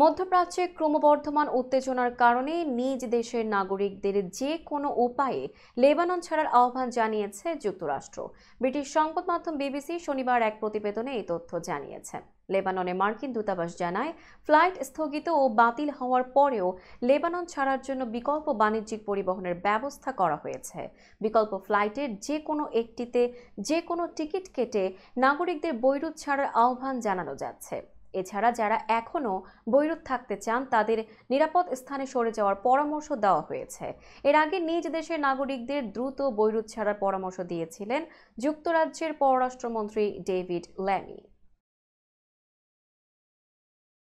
মধ্যপ্রাচ্যে ক্রমবর্ধমান উত্তেজনার কারণে নিজ দেশের নাগরিকদের যে কোনো উপায়ে লেবানন ছাড়ার আহ্বান জানিয়েছে যুক্তরাষ্ট্র ব্রিটিশ সংবাদ মাধ্যম বিবিসি শনিবার এক প্রতিবেদনে এই তথ্য জানিয়েছে লেবাননে মার্কিন দূতাবাস জানায় ফ্লাইট স্থগিত ও বাতিল হওয়ার পরেও লেবানন ছাড়ার জন্য বিকল্প বাণিজ্যিক পরিবহনের ব্যবস্থা করা হয়েছে বিকল্প ফ্লাইটের যে কোনো একটিতে যে কোনো টিকিট কেটে নাগরিকদের বৈরুত ছাড়ার আহ্বান জানানো যাচ্ছে এছাড়া যারা এখনও বৈরুত থাকতে চান তাদের নিরাপদ স্থানে সরে যাওয়ার পরামর্শ দেওয়া হয়েছে এর আগে নিজ দেশের নাগরিকদের দ্রুত বৈরুত ছাড়ার পরামর্শ দিয়েছিলেন যুক্তরাজ্যের পররাষ্ট্রমন্ত্রী ডেভিড ল্যামি